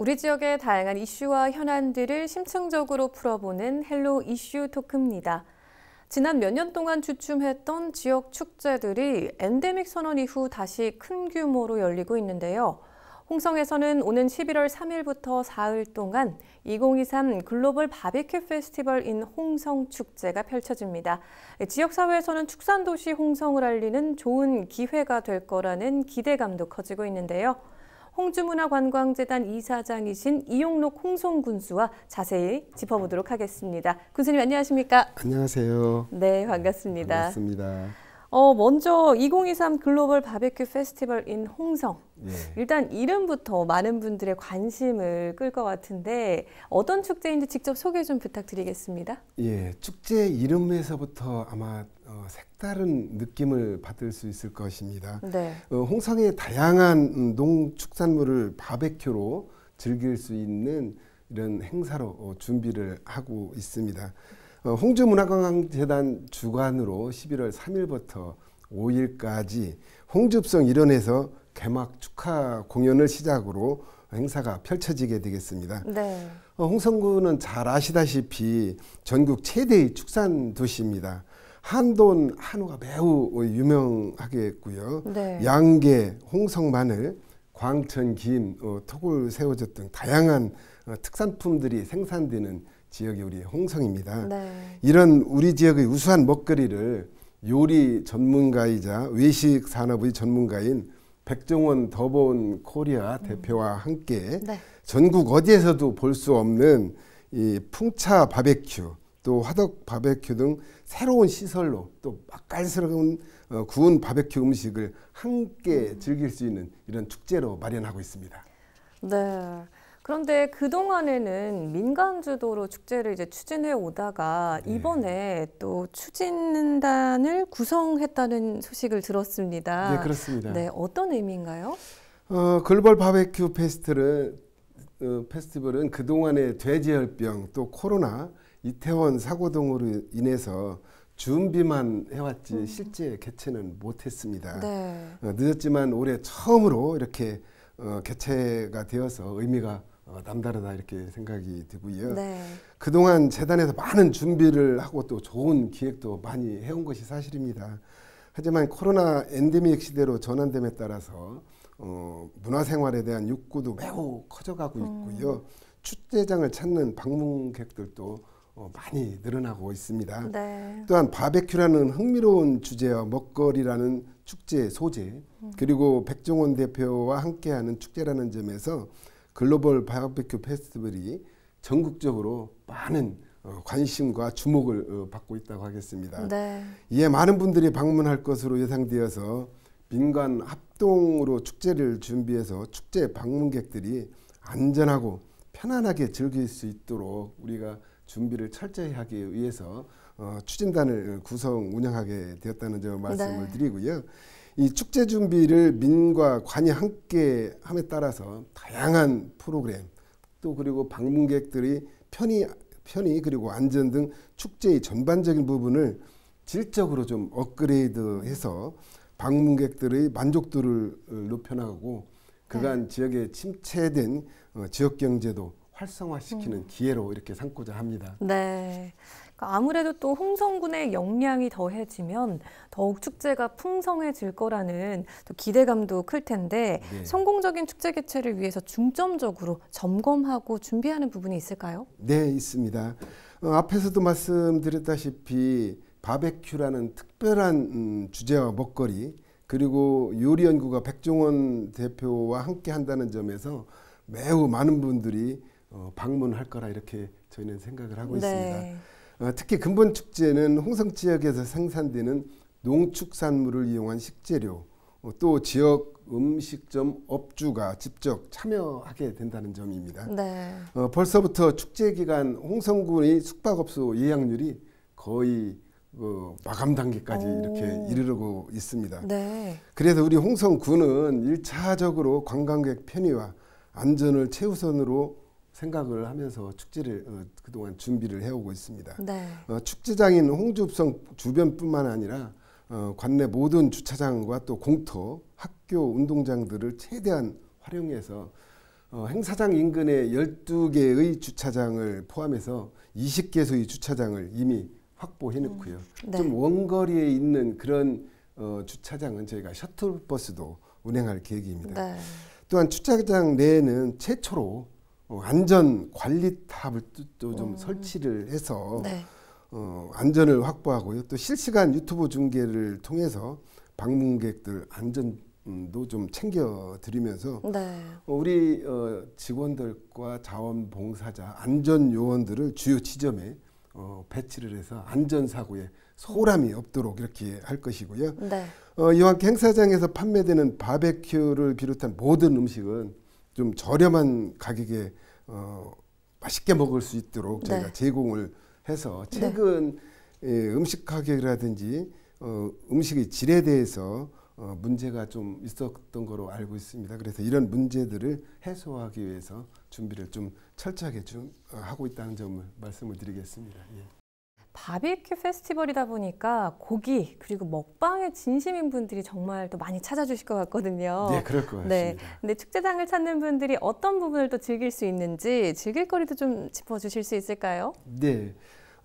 우리 지역의 다양한 이슈와 현안들을 심층적으로 풀어보는 헬로 이슈 토크입니다. 지난 몇 년 동안 주춤했던 지역 축제들이 엔데믹 선언 이후 다시 큰 규모로 열리고 있는데요. 홍성에서는 오는 11월 3일부터 4일 동안 2023 글로벌 바비큐 페스티벌인 홍성 축제가 펼쳐집니다. 지역사회에서는 축산도시 홍성을 알리는 좋은 기회가 될 거라는 기대감도 커지고 있는데요. 홍주문화관광재단 이사장이신 이용록 홍성군수와 자세히 짚어보도록 하겠습니다. 군수님 안녕하십니까? 안녕하세요. 네, 반갑습니다. 반갑습니다. 어, 먼저 2023 글로벌 바베큐 페스티벌 인 홍성. 예. 일단 이름부터 많은 분들의 관심을 끌 것 같은데 어떤 축제인지 직접 소개 좀 부탁드리겠습니다. 예, 축제 이름에서부터 아마 어, 색다른 느낌을 받을 수 있을 것입니다. 네. 어, 홍성의 다양한 음, 농축산물을 바베큐로 즐길 수 있는 이런 행사로 어, 준비를 하고 있습니다. 어, 홍주문화관광재단 주관으로 11월 3일부터 5일까지 홍줍성 일원에서 개막 축하 공연을 시작으로 행사가 펼쳐지게 되겠습니다. 네. 어, 홍성구는 잘 아시다시피 전국 최대의 축산 도시입니다. 한돈 한우가 매우 유명하겠고요. 네. 양계, 홍성 마늘, 광천 김, 토골 새우젓 등 다양한 어, 특산품들이 생산되는 지역이 우리 홍성입니다. 네. 이런 우리 지역의 우수한 먹거리를 요리 전문가이자 외식 산업의 전문가인 백종원 더보온 코리아 음. 대표와 함께 네. 전국 어디에서도 볼 수 없는 이 풍차 바베큐 또 화덕 바베큐 등 새로운 시설로 또 맛깔스러운 어, 구운 바베큐 음식을 함께 음. 즐길 수 있는 이런 축제로 마련하고 있습니다. 네. 그런데 그동안에는 민간 주도로 축제를 이제 추진해 오다가 네. 이번에 네. 또 추진단을 구성했다는 소식을 들었습니다. 네, 그렇습니다. 네, 어떤 의미인가요? 어, 글벌 바베큐 페스트를 어, 페스티벌은 그동안의 돼지열병 또 코로나 이태원 사고 등으로 인해서 준비만 해왔지 음. 실제 개최는 못했습니다. 네. 어, 늦었지만 올해 처음으로 이렇게 어, 개최가 되어서 의미가 어, 남다르다 이렇게 생각이 되고요 네. 그동안 재단에서 많은 준비를 하고 또 좋은 기획도 많이 해온 것이 사실입니다. 하지만 코로나 엔데믹 시대로 전환됨에 따라서 어, 문화생활에 대한 욕구도 매우 커져가고 음. 있고요. 음. 축제장을 찾는 방문객들도 어, 많이 늘어나고 있습니다. 네. 또한 바베큐라는 흥미로운 주제와 먹거리라는 축제 소재 음. 그리고 백종원 대표와 함께하는 축제라는 점에서 글로벌 바베큐 페스티벌이 전국적으로 많은 어, 관심과 주목을 어, 받고 있다고 하겠습니다. 네. 이에 많은 분들이 방문할 것으로 예상되어서 민간 합동으로 축제를 준비해서 축제 방문객들이 안전하고 편안하게 즐길 수 있도록 우리가 준비를 철저히 하기 위해서 어, 추진단을 구성 운영하게 되었다는 점 네. 말씀을 네. 드리고요. 이 축제 준비를 민과 관이 함께 함에 따라서 다양한 프로그램 또 그리고 방문객들이 편의 편의 그리고 안전 등 축제의 전반적인 부분을 질적으로 좀 업그레이드해서 방문객들의 만족도를 어, 높여나가고 그간 네. 지역에 침체된 어, 지역 경제도 활성화시키는 음. 기회로 이렇게 삼고자 합니다. 네. 그러니까 아무래도 또 홍성군의 역량이 더해지면 더욱 축제가 풍성해질 거라는 기대감도 클 텐데 네. 성공적인 축제 개최를 위해서 중점적으로 점검하고 준비하는 부분이 있을까요? 네, 있습니다. 어, 앞에서도 말씀드렸다시피 바베큐라는 특별한 음, 주제와 먹거리 그리고 요리 연구가 백종원 대표와 함께 한다는 점에서 매우 많은 분들이 어, 방문할 거라 이렇게 저희는 생각을 하고 네. 있습니다. 어, 특히 근본 축제는 홍성 지역에서 생산되는 농축산물을 이용한 식재료 어, 또 지역 음식점 업주가 직접 참여하게 된다는 점입니다. 네. 어, 벌써부터 축제 기간 홍성군의 숙박업소 예약률이 거의 어, 마감 단계까지 오. 이렇게 이르르고 있습니다. 네. 그래서 우리 홍성군은 일차적으로 관광객 편의와 안전을 최우선으로 생각을 하면서 축제를 어, 그동안 준비를 해오고 있습니다. 네. 어, 축제장인 홍주읍성 주변뿐만 아니라 어, 관내 모든 주차장과 또 공터, 학교, 운동장들을 최대한 활용해서 어, 행사장 인근의 12개의 주차장을 포함해서 20개소의 주차장을 이미 확보해 놓고요. 음, 네. 좀 원거리에 있는 그런 어, 주차장은 저희가 셔틀버스도 운행할 계획입니다. 네. 또한 주차장 내에는 최초로 어, 안전 관리탑을 또좀 음. 설치를 해서 네. 어, 안전을 확보하고요. 또 실시간 유튜브 중계를 통해서 방문객들 안전도 좀 챙겨드리면서 네. 어, 우리 어, 직원들과 자원봉사자, 안전요원들을 주요 지점에 어, 배치를 해서 안전사고에 소홀함이 없도록 이렇게 할 것이고요. 네. 어, 이와 함께 행사장에서 판매되는 바베큐를 비롯한 모든 음식은 좀 저렴한 가격에 어, 맛있게 먹을 수 있도록 저희가 네. 제공을 해서 네. 최근 네. 예, 음식 가격이라든지 어, 음식의 질에 대해서 어, 문제가 좀 있었던 거로 알고 있습니다. 그래서 이런 문제들을 해소하기 위해서 준비를 좀 철저하게 좀 어, 하고 있다는 점을 말씀을 드리겠습니다. 예. 바비큐 페스티벌이다 보니까 고기 그리고 먹방에 진심인 분들이 정말 또 많이 찾아주실 것 같거든요. 네, 그럴 것 네. 같습니다. 네. 근데 축제장을 찾는 분들이 어떤 부분을 또 즐길 수 있는지 즐길거리도 좀 짚어주실 수 있을까요? 네.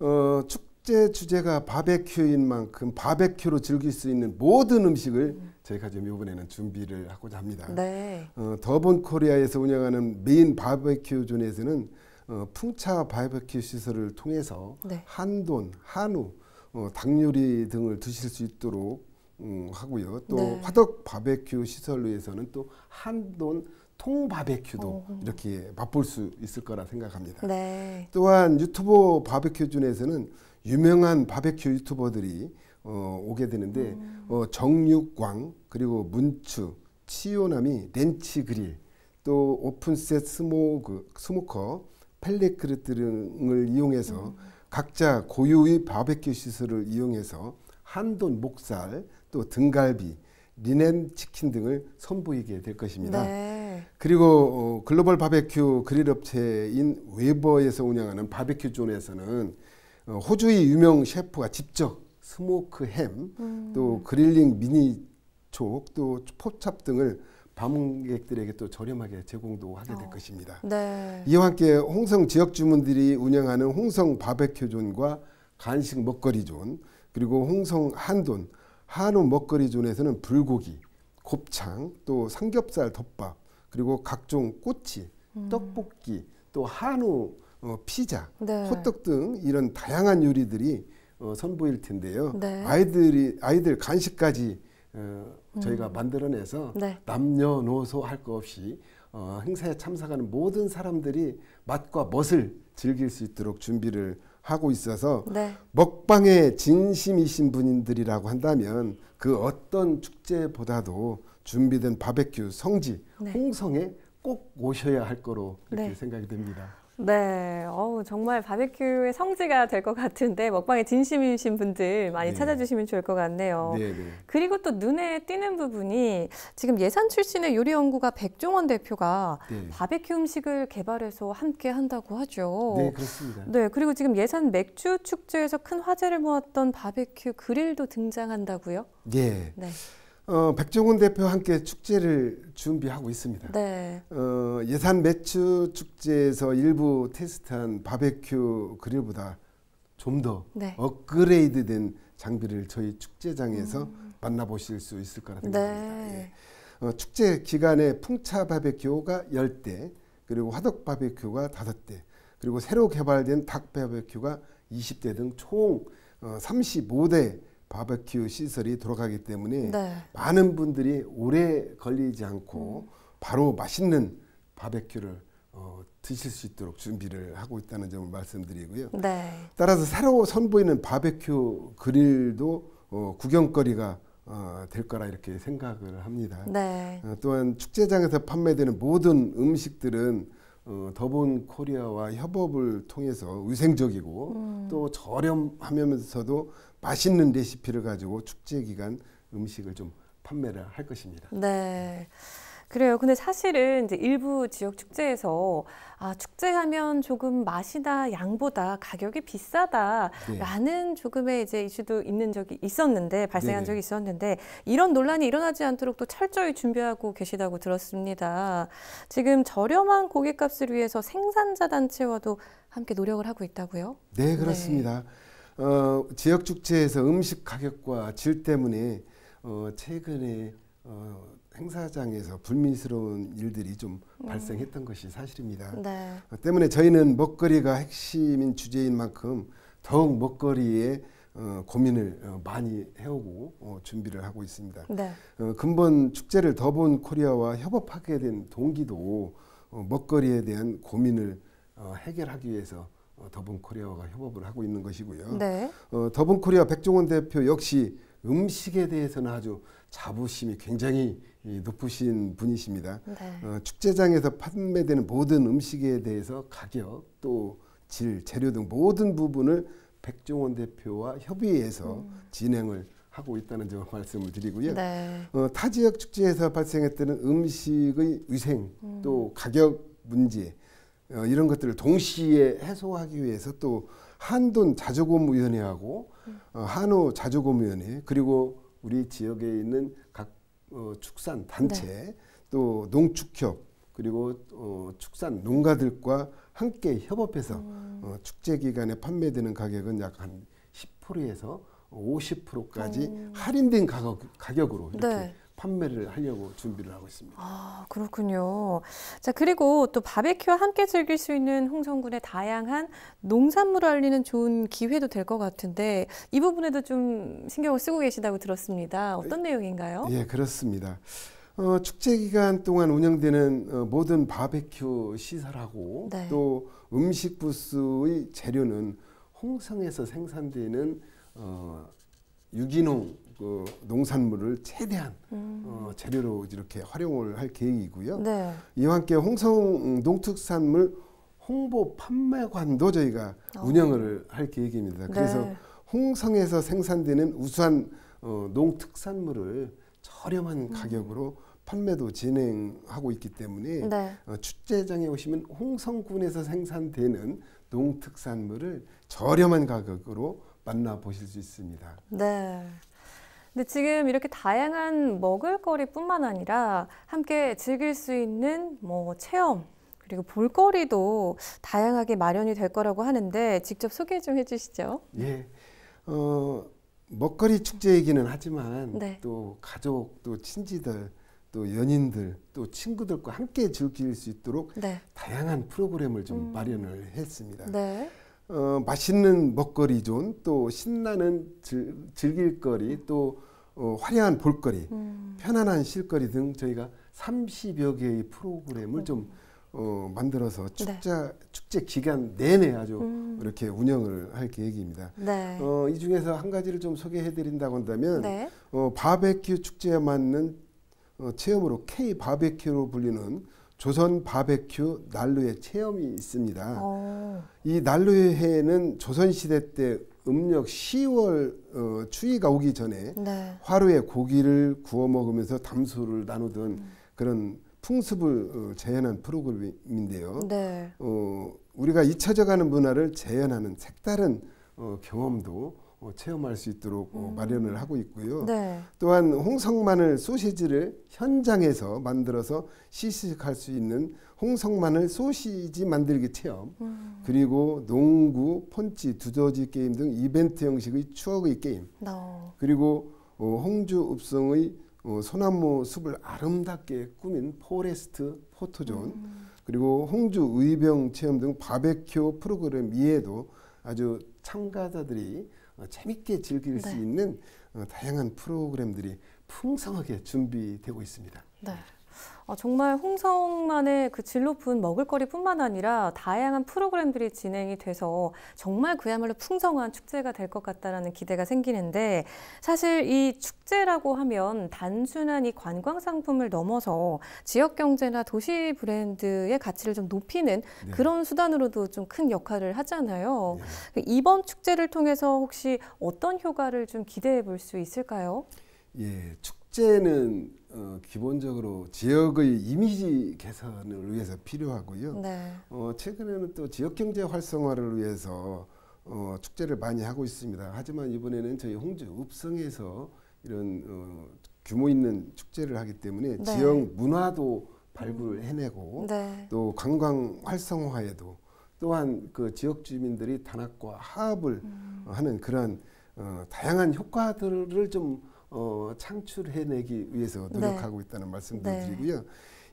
어, 축제 주제가 바베큐인 만큼 바베큐로 즐길 수 있는 모든 음식을 저희가 지금 이번에는 준비를 하고자 합니다. 네. 어, 더본 코리아에서 운영하는 메인 바베큐 존에서는 어, 풍차 바이베큐 시설을 통해서 네. 한돈, 한우, 어, 닭요리 등을 드실 수 있도록 음, 하고요. 또 네. 화덕 바베큐 시설로 해서는 또 한돈 통 바베큐도 오. 어. 이렇게 맛볼 수 있을 거라 생각합니다. 네. 또한 유튜버 바베큐 중에서는 유명한 바베큐 유튜버들이 어, 오게 되는데 음. 어, 정육광 그리고 문추 치오남이 렌치 그릴 또 오픈셋 스모그 스모커 펠렛 그릇 등을 이용해서 각자 고유의 바베큐 시설을 이용해서 한돈 목살 또 등갈비 리넨 치킨 등을 선보이게 될 것입니다. 네. 그리고 어, 글로벌 바베큐 그릴 업체인 웨버에서 운영하는 바베큐 존에서는 어, 호주의 유명 셰프가 직접 스모크 햄, 음. 그릴링 미니 촉, 또 포찹 등을 방문객들에게 또 저렴하게 제공도 하게 될 어. 것입니다. 네. 이와 함께 홍성 지역 주민들이 운영하는 홍성 바베큐 존과 간식 먹거리 존 그리고 홍성 한돈 한우 먹거리 존에서는 불고기, 곱창, 또 삼겹살 덮밥 그리고 각종 꼬치, 음. 떡볶이, 또 한우 어, 피자, 네. 호떡 등 이런 다양한 요리들이 어, 선보일 텐데요. 네. 아이들이 아이들 간식까지 어, 저희가 음. 만들어내서 네. 남녀노소 할 거 없이 어, 행사에 참석하는 모든 사람들이 맛과 멋을 즐길 수 있도록 준비를 하고 있어서 네. 먹방에 진심이신 분들이라고 한다면 그 어떤 축제보다도 준비된 바베큐 성지 네. 홍성에 꼭 오셔야 할 거로 이렇게 네. 생각이 됩니다. 네, 어우, 정말 바베큐의 성지가 될 것 같은데 먹방에 진심이신 분들 많이 네. 찾아주시면 좋을 것 같네요. 네, 네. 그리고 또 눈에 띄는 부분이 지금 예산 출신의 요리 연구가 백종원 대표가 네. 바베큐 음식을 개발해서 함께 한다고 하죠. 네, 그렇습니다. 네, 그리고 지금 예산 맥주 축제에서 큰 화제를 모았던 바베큐 그릴도 등장한다고요? 네. 네. 어, 백종원 대표와 함께 축제를 준비하고 있습니다. 네. 어, 예산 매출 축제에서 일부 테스트한 바베큐 그릴보다 좀더 네. 업그레이드된 장비를 저희 축제장에서 음. 만나보실 수 있을 거라 네. 생각합니다. 네. 예. 어, 축제 기간에 풍차 바베큐가 10대, 그리고 화덕 바베큐가 5대, 그리고 새로 개발된 닭 바베큐가 20대 등 총 어, 35대 바베큐 시설이 돌아가기 때문에 네. 많은 분들이 오래 걸리지 않고 바로 맛있는 바베큐를 어, 드실 수 있도록 준비를 하고 있다는 점을 말씀드리고요. 네. 따라서 새로 선보이는 바베큐 그릴도 어, 구경거리가 어, 될 거라 이렇게 생각을 합니다. 네. 어, 또한 축제장에서 판매되는 모든 음식들은 어, 더본 코리아와 협업을 통해서 위생적이고 음. 또 저렴하면서도 맛있는 레시피를 가지고 축제 기간 음식을 좀 판매를 할 것입니다. 네. 네. 그래요. 근데 사실은 이제 일부 지역 축제에서 아, 축제하면 조금 맛이다, 양보다, 가격이 네. 비싸다라는 네. 조금의 이제 이슈도 있는 적이 있었는데 발생한 네네. 적이 있었는데 이런 논란이 일어나지 않도록 또 철저히 준비하고 계시다고 들었습니다. 지금 저렴한 고깃값을 위해서 생산자 단체와도 함께 노력을 하고 있다고요? 네, 그렇습니다. 네. 어, 지역 축제에서 음식 가격과 질 때문에 어, 최근에 어, 행사장에서 불미스러운 일들이 좀 음. 발생했던 것이 사실입니다. 네. 때문에 저희는 먹거리가 핵심인 주제인 만큼 더욱 먹거리에 어, 고민을 어, 많이 해오고 어, 준비를 하고 있습니다. 네. 어, 근본 축제를 더본 코리아와 협업하게 된 동기도 어, 먹거리에 대한 고민을 어, 해결하기 위해서 더본 코리아와 협업을 하고 있는 것이고요. 네. 더본 코리아 백종원 대표 역시 음식에 대해서는 아주 자부심이 굉장히 높으신 분이십니다. 네. 어, 축제장에서 판매되는 모든 음식에 대해서 가격 또 질, 재료 등 모든 부분을 백종원 대표와 협의해서 음. 진행을 하고 있다는 점 말씀을 드리고요. 네. 어, 타 지역 축제에서 발생했던 음식의 위생 음. 또 가격 문제 어, 이런 것들을 동시에 해소하기 위해서 또 한돈 자조금위원회하고 음. 어, 한우 자조금위원회 그리고 우리 지역에 있는 어, 축산 단체 네. 또 농축협 그리고 어, 축산 농가들과 함께 협업해서 음. 어, 축제 기간에 판매되는 가격은 약 한 10%에서 50%까지 음. 할인된 가격, 가격으로 이렇게 네. 판매를 하려고 준비를 하고 있습니다. 아, 그렇군요. 자, 그리고 또 바베큐와 함께 즐길 수 있는 홍성군의 다양한 농산물을 알리는 좋은 기회도 될 것 같은데 이 부분에도 좀 신경을 쓰고 계시다고 들었습니다. 어떤 예. 내용인가요? 예, 그렇습니다. 어, 축제 기간 동안 운영되는 어, 모든 바베큐 시설하고 네. 또 음식 부스의 재료는 홍성에서 생산되는 어, 유기농 그 농산물을 최대한 음. 어, 재료로 이렇게 활용을 할 계획이고요. 네. 이와 함께 홍성 음, 농특산물 홍보 판매관도 저희가 아. 운영을 할 계획입니다. 그래서 네. 홍성에서 생산되는 우수한 어, 농특산물을 저렴한 음. 가격으로 판매도 진행하고 있기 때문에 네. 어, 축제장에 오시면 홍성군에서 생산되는 농특산물을 저렴한 가격으로 만나보실 수 있습니다. 네. 근데 지금 이렇게 다양한 먹을거리뿐만 아니라 함께 즐길 수 있는 뭐 체험 그리고 볼거리도 다양하게 마련이 될 거라고 하는데 직접 소개 좀 해주시죠. 예, 어, 먹거리 축제이기는 하지만 네. 또 가족, 또 친지들, 또 연인들, 또 친구들과 함께 즐길 수 있도록 네. 다양한 프로그램을 좀 음. 마련을 했습니다. 네. 어, 맛있는 먹거리 존, 또 신나는 즐, 즐길거리, 또 어, 화려한 볼거리, 음. 편안한 실거리 등 저희가 30여 개의 프로그램을 음. 좀 어, 만들어서 축제, 네. 축제 기간 내내 아주 음. 이렇게 운영을 할 계획입니다. 네. 어, 이 중에서 한 가지를 좀 소개해드린다고 한다면 네. 어, 바베큐 축제에 맞는 어, 체험으로 K 바베큐로 불리는 조선 바베큐 난로의 체험이 있습니다. 오. 어. 이난로에는 조선시대 때 음력 10월 어, 추위가 오기 전에 네. 화로에 고기를 구워 먹으면서 담소를 나누던 음. 그런 풍습을 어, 재현한 프로그램인데요. 네. 어, 우리가 잊혀져가는 문화를 재현하는 색다른 어, 경험도 뭐 체험할 수 있도록 뭐 음. 마련을 하고 있고요. 네. 또한 홍성마늘 소시지를 현장에서 만들어서 시식할 수 있는 홍성마늘 소시지 만들기 체험, 음. 그리고 농구, 펀치, 두더지 게임 등 이벤트 형식의 추억의 게임, 네. 어. 그리고 홍주 읍성의 어, 소나무 숲을 아름답게 꾸민 포레스트 포토존, 음. 그리고 홍주 의병 체험 등 바베큐 프로그램 이외에도 아주 참가자들이 어, 재밌게 즐길 네. 수 있는 어, 다양한 프로그램들이 풍성하게 준비되고 있습니다. 네. 어, 정말 홍성만의 그 질 높은 먹을거리뿐만 아니라 다양한 프로그램들이 진행이 돼서 정말 그야말로 풍성한 축제가 될 것 같다라는 기대가 생기는데 사실 이 축제라고 하면 단순한 이 관광 상품을 넘어서 지역 경제나 도시 브랜드의 가치를 좀 높이는 네. 그런 수단으로도 좀 큰 역할을 하잖아요. 네. 그 이번 축제를 통해서 혹시 어떤 효과를 좀 기대해 볼 수 있을까요? 예, 축제는 어, 기본적으로 지역의 이미지 개선을 위해서 필요하고요. 네. 어, 최근에는 또 지역 경제 활성화를 위해서 어, 축제를 많이 하고 있습니다. 하지만 이번에는 저희 홍주 읍성에서 이런 어, 규모 있는 축제를 하기 때문에 네. 지역 문화도 발굴 을 해내고 네. 또 관광 활성화에도 또한 그 지역 주민들이 단합과 화합을 음. 하는 그런 어, 다양한 효과들을 좀 어, 창출해내기 위해서 네. 노력하고 네. 있다는 말씀도 네. 드리고요.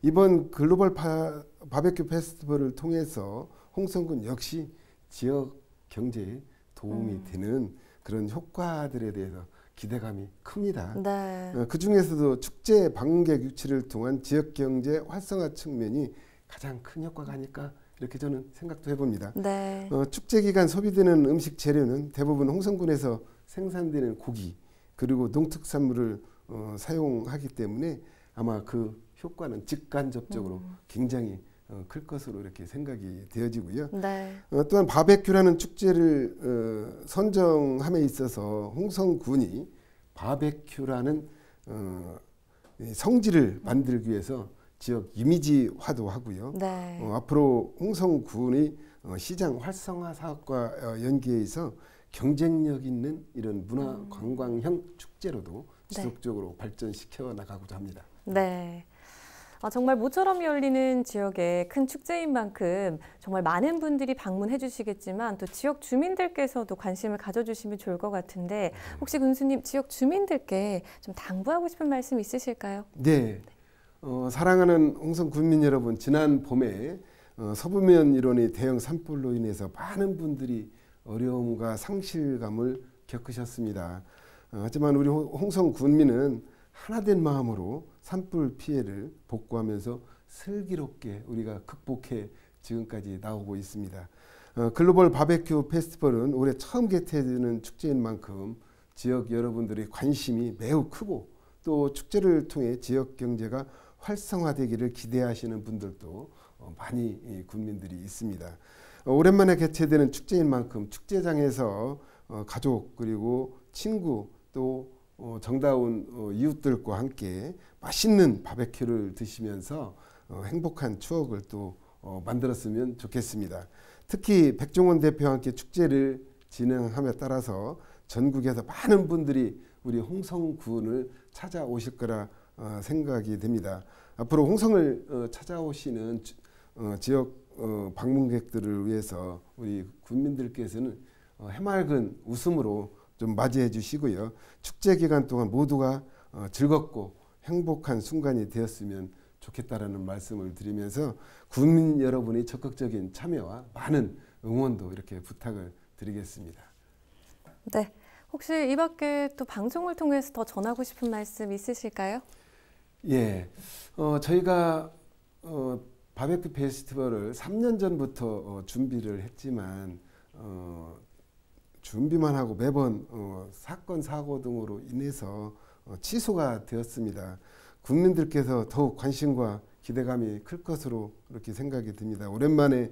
이번 글로벌 파, 바베큐 페스티벌을 통해서 홍성군 역시 지역 경제에 도움이 음. 되는 그런 효과들에 대해서 기대감이 큽니다. 네. 어, 그 중에서도 축제 방문객 유치를 통한 지역 경제 활성화 측면이 가장 큰 효과가 아닐까 이렇게 저는 생각도 해봅니다. 네. 어, 축제 기간 소비되는 음식 재료는 대부분 홍성군에서 생산되는 고기, 그리고 농특산물을 어, 사용하기 때문에 아마 그 효과는 직간접적으로 음. 굉장히 어, 클 것으로 이렇게 생각이 되어지고요. 네. 어, 또한 바베큐라는 축제를 어, 선정함에 있어서 홍성군이 바베큐라는 어, 성지를 만들기 위해서 지역 이미지화도 하고요. 네. 어, 앞으로 홍성군의 어, 시장 활성화 사업과 어, 연계해서 경쟁력 있는 이런 문화 음. 관광형 축제로도 네. 지속적으로 네. 발전시켜 나가고자 합니다. 네. 아, 정말 모처럼 열리는 지역의 큰 축제인 만큼 정말 많은 분들이 방문해 주시겠지만 또 지역 주민들께서도 관심을 가져주시면 좋을 것 같은데 음. 혹시 군수님 지역 주민들께 좀 당부하고 싶은 말씀 있으실까요? 네. 어, 사랑하는 홍성 군민 여러분 지난 봄에 어, 서부면 일원의 대형 산불로 인해서 많은 분들이 어려움과 상실감을 겪으셨습니다. 어, 하지만 우리 홍성 군민은 하나된 마음으로 산불 피해를 복구하면서 슬기롭게 우리가 극복해 지금까지 나오고 있습니다. 어, 글로벌 바베큐 페스티벌은 올해 처음 개최되는 축제인 만큼 지역 여러분들의 관심이 매우 크고 또 축제를 통해 지역 경제가 활성화되기를 기대하시는 분들도 어, 많이 군민들이 있습니다. 어, 오랜만에 개최되는 축제인 만큼 축제장에서 어, 가족 그리고 친구 또 어, 정다운 이웃들과 함께 맛있는 바베큐를 드시면서 행복한 추억을 또 만들었으면 좋겠습니다. 특히 백종원 대표와 함께 축제를 진행함에 따라서 전국에서 많은 분들이 우리 홍성군을 찾아오실 거라 생각이 됩니다. 앞으로 홍성을 찾아오시는 지역 어, 방문객들을 위해서 우리 군민들께서는 어, 해맑은 웃음으로 좀 맞이해 주시고요. 축제 기간 동안 모두가 어, 즐겁고 행복한 순간이 되었으면 좋겠다라는 말씀을 드리면서 군민 여러분의 적극적인 참여와 많은 응원도 이렇게 부탁을 드리겠습니다. 네. 혹시 이 밖에 또 방송을 통해서 더 전하고 싶은 말씀 있으실까요? 예. 어, 저희가 어, 바베큐 페스티벌을 3년 전부터 어, 준비를 했지만 어, 준비만 하고 매번 어, 사건 사고 등으로 인해서 어, 취소가 되었습니다. 국민들께서 더욱 관심과 기대감이 클 것으로 이렇게 생각이 듭니다. 오랜만에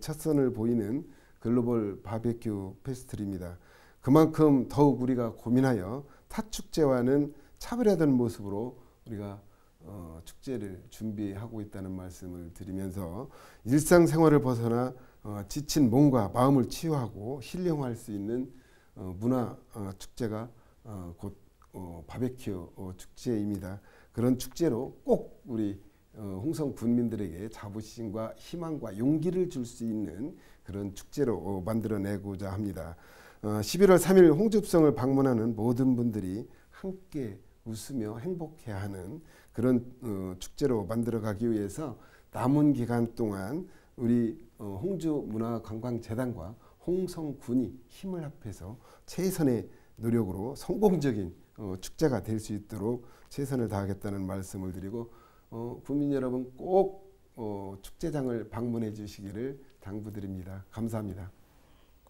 첫 선을 보이는 글로벌 바베큐 페스트입니다 그만큼 더욱 우리가 고민하여 타 축제와는 차별화된 모습으로 우리가 어, 축제를 준비하고 있다는 말씀을 드리면서 일상생활을 벗어나 어, 지친 몸과 마음을 치유하고 힐링할 수 있는 어, 문화 어, 축제가 어, 곧 어, 바베큐 축제입니다. 그런 축제로 꼭 우리 홍성 군민들에게 자부심과 희망과 용기를 줄 수 있는 그런 축제로 만들어내고자 합니다. 11월 3일 홍주성을 방문하는 모든 분들이 함께 웃으며 행복해하는 그런 어, 축제로 만들어가기 위해서 남은 기간 동안 우리 어, 홍주 문화관광재단과 홍성군이 힘을 합해서 최선의 노력으로 성공적인 어, 축제가 될 수 있도록 최선을 다하겠다는 말씀을 드리고 어, 국민 여러분 꼭 어, 축제장을 방문해 주시기를 당부드립니다. 감사합니다.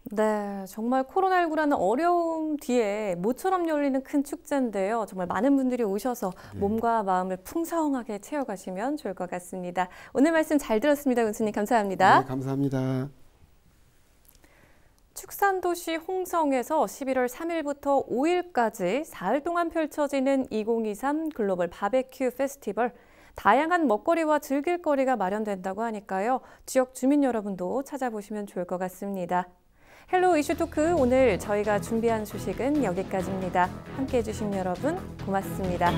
네, 정말 코로나19라는 어려움 뒤에 모처럼 열리는 큰 축제인데요. 정말 많은 분들이 오셔서 네. 몸과 마음을 풍성하게 채워가시면 좋을 것 같습니다. 오늘 말씀 잘 들었습니다. 은수님 감사합니다. 네, 감사합니다. 축산도시 홍성에서 11월 3일부터 5일까지 4일 동안 펼쳐지는 2023 글로벌 바베큐 페스티벌 다양한 먹거리와 즐길 거리가 마련된다고 하니까요. 지역 주민 여러분도 찾아보시면 좋을 것 같습니다. 헬로 이슈 토크 오늘 저희가 준비한 소식은 여기까지입니다. 함께해 주신 여러분 고맙습니다.